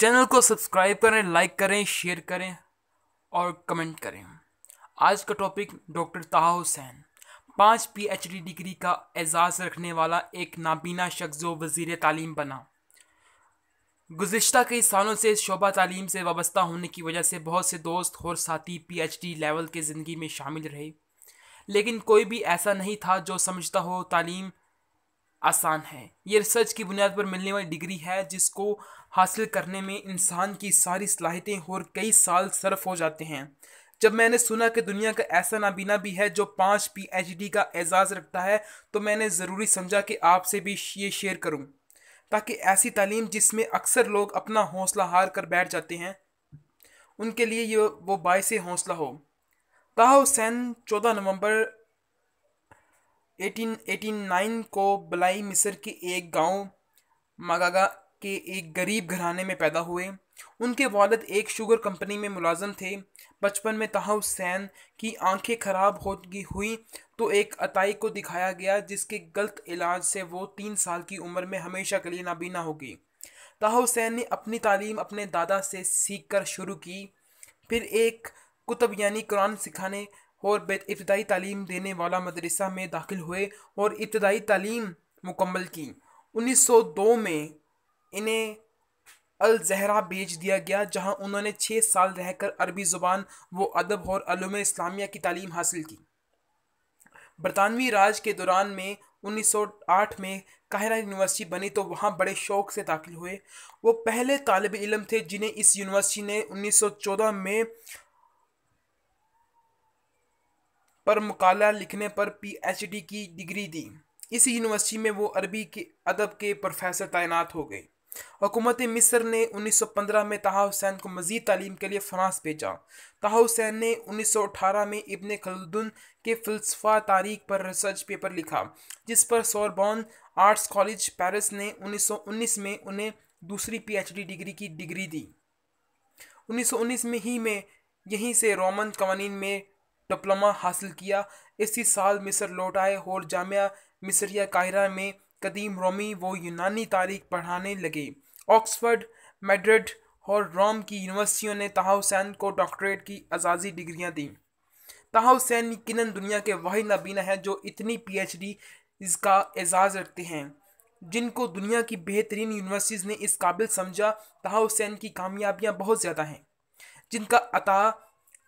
channel को subscribe करें like करें शेयर करें और कमेंट करें आज का टॉपिक डॉक्टर ताहा हुसैन पाँच पीएचडी डिग्री का एजाज़ रखने वाला एक नाबीना शख्स जो वजीर तालीम बना गुज्त कई सालों से शोबा तालीम से वाबस्ता होने की वजह से बहुत से दोस्त और साथी पीएचडी लेवल के ज़िंदगी में शामिल रहे लेकिन कोई भी ऐसा नहीं था जो समझता हो तालीम आसान है ये रिसर्च की बुनियाद पर मिलने वाली डिग्री है जिसको हासिल करने में इंसान की सारी सलाहितें और कई साल सर्फ हो जाते हैं जब मैंने सुना कि दुनिया का ऐसा नाबीना भी है जो पाँच डी का एजाज़ रखता है तो मैंने ज़रूरी समझा कि आपसे भी ये शेयर करूं ताकि ऐसी तालीम जिसमें अक्सर लोग अपना हौसला हार कर बैठ जाते हैं उनके लिए ये वो बायस हौसला हो ताहा हुसैन चौदह नवंबर 1889 को बलाई मिस्र के एक गांव मगागा के एक गरीब घराने में पैदा हुए उनके वालद एक शुगर कंपनी में मुलाजम थे बचपन में तहा हुसैन की आंखें खराब होगी हुई तो एक अताई को दिखाया गया जिसके गलत इलाज से वो तीन साल की उम्र में हमेशा के लिए नाबीना हो गई तहा हुसैन ने अपनी तालीम अपने दादा से सीख कर शुरू की फिर एक कुतब यानी कुरान सिखाने और इब्तदाई तालीम देने वाला मदरसा में दाखिल हुए और इब्तदाई तालीम मुकम्मल की 1902 में इन्हें अल जहरा भेज दिया गया जहां उन्होंने छः साल रहकर अरबी ज़ुबान व अदब और अलम इस्लामिया की तालीम हासिल की बरतानवी राज के दौरान में 1908 में काहिरा यूनिवर्सिटी बनी तो वहाँ बड़े शौक से दाखिल हुए वो पहले तालब इलम थे जिन्हें इस यूनिवर्सिटी ने 1914 में पर मकाला लिखने पर पीएचडी की डिग्री दी इस यूनिवर्सिटी में वो अरबी के अदब के प्रोफेसर तैनात हो गए हुकूमत मिस्र ने 1915 में तहा हुसैन को मजीद तालीम के लिए फ्रांस भेजा तहा हुसैन ने 1918 में इबन खलदुन के फ़लसफ़ा तारीख पर रिसर्च पेपर लिखा जिस पर सोरबॉन आर्ट्स कॉलेज पेरिस ने 1919 में उन्हें दूसरी पीएचडी डिग्री की डिग्री दी 1919 में ही में यहीं से रोमन कवानीन में डिप्लोमा हासिल किया इसी साल मिस्र लौट आए और जामिया मिसरिया कायरा में कदीम रोमी व यूनानी तारीख पढ़ाने लगे ऑक्सफर्ड मेड्रिड और रोम की यूनिवर्सिटियों ने तहा हुसैन को डॉक्टरेट की आजाजी डिग्रियां दी तहा हुसैन यकीन दुनिया के वही नबीना हैं जो इतनी पीएचडी इसका एजाज़ रखते हैं जिनको दुनिया की बेहतरीन यूनिवर्सिटीज़ ने इस काबिल समझा तहा हुसैन की कामयाबियाँ बहुत ज़्यादा हैं जिनका अता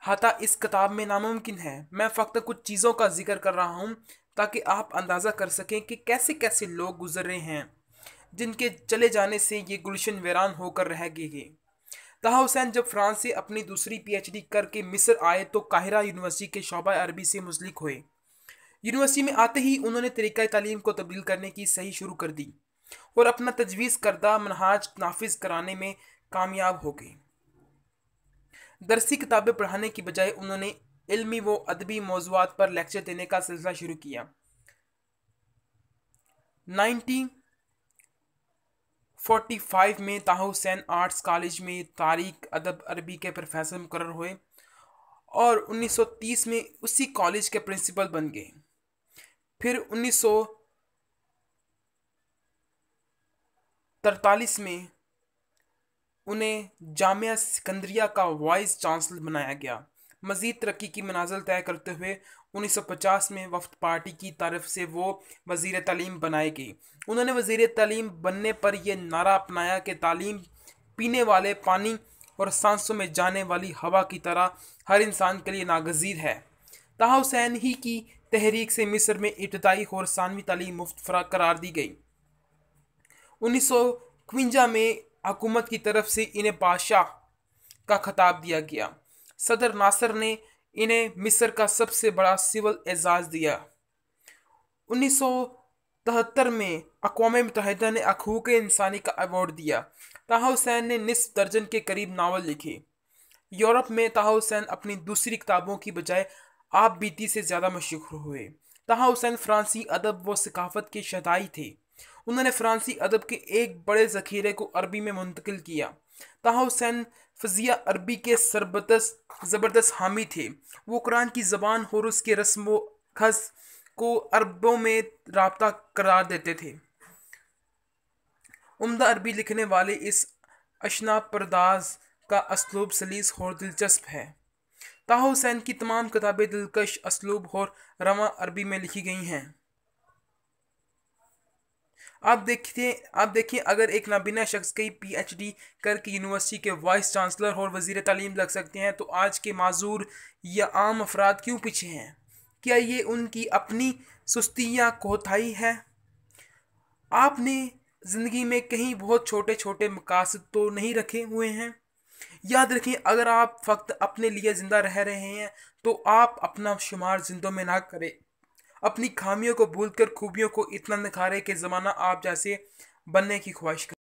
हता इस किताब में नामुमकिन है मैं फ़क्त कुछ चीज़ों का जिक्र कर रहा हूँ ताकि आप अंदाज़ा कर सकें कि कैसे कैसे लोग गुजर रहे हैं जिनके चले जाने से ये गुलशन वैरान होकर रह गए है तहा हुसैन जब फ्रांस से अपनी दूसरी पीएचडी करके मिस्र आए तो काहिरा यूनिवर्सिटी के शोबा अरबी से मुसलिक हुए यूनिवर्सिटी में आते ही उन्होंने तरीक़ा तालीम को तब्दील करने की सही शुरू कर दी और अपना तजवीज़ करदा मनहाज नाफिज कराने में कामयाब हो गई दरसी किताबें पढ़ाने की बजाय उन्होंने इल्मी व अदबी मौजूद पर लेक्चर देने का सिलसिला शुरू किया 1945 में ताह हुसैन आर्ट्स कॉलेज में तारीख अदब अरबी के प्रोफेसर मुकर हुए और 1930 में उसी कॉलेज के प्रिंसिपल बन गए फिर उन्नीस में उन्हें जामिया सिकंदरिया का वाइस चांसलर बनाया गया मज़ीद तरक्की की मनाजल तय करते हुए 1950 में वफ्त पार्टी की तरफ से वो वजीर तलीम बनाई गई उन्होंने वज़ी तलीम बनने पर यह नारा अपनाया कि तालीम पीने वाले पानी और सांसों में जाने वाली हवा की तरह हर इंसान के लिए नागजीर है तहा हुसैन ही की तहरीक से मिस्र में इब्तदाई और सानवी तालीम मुफ्त फरा करार दी गई उन्नीस में हकूमत की तरफ से इन्हें बादशाह का खताब दिया गया सदर नासर ने इन्हें मिस्र का सबसे बड़ा सिविल एजाज़ दिया 1973 में अकवा मुतहदा ने अखूक इंसानी का अवार्ड दिया ताहा हुसैन ने निसफ दर्जन के करीब नावल लिखे यूरोप में ताहा हुसैन अपनी दूसरी किताबों की बजाय आप बीती से ज़्यादा मशहूर हुए ताहा हुसैन फ्रांसी अदब व सकाफत के शदाई थे उन्होंने फ्रांसी अदब के एक बड़े जखीरे को अरबी में मुंतकिल किया ताहा हुसैन फजिया अरबी के सरबतस ज़बरदस्त हामी थे वो कुरान की ज़बान और उसके रस्म खस को अरबों में रबता करार देते थे उम्दा अरबी लिखने वाले इस अशना परदाज का असलूब सलीस और दिलचस्प है ताहा हुसैन की तमाम किताबें दिलकश असलूब और रवा अरबी में लिखी गई हैं आप देखिए आप देखिए अगर एक नाबीना शख्स कई पीएचडी करके यूनिवर्सिटी के वाइस चांसलर और वजीर तालीम लग सकते हैं तो आज के माजूर या आम अफराद क्यों पीछे हैं क्या ये उनकी अपनी सुस्ती या कोताही है आपने ज़िंदगी में कहीं बहुत छोटे छोटे मकासद तो नहीं रखे हुए हैं याद रखें अगर आप फ़क्त अपने लिए ज़िंदा रह रहे हैं तो आप अपना शुमार जिंदों में ना करें अपनी खामियों को भूलकर खूबियों को इतना निखारे कि ज़माना आप जैसे बनने की ख्वाहिश कर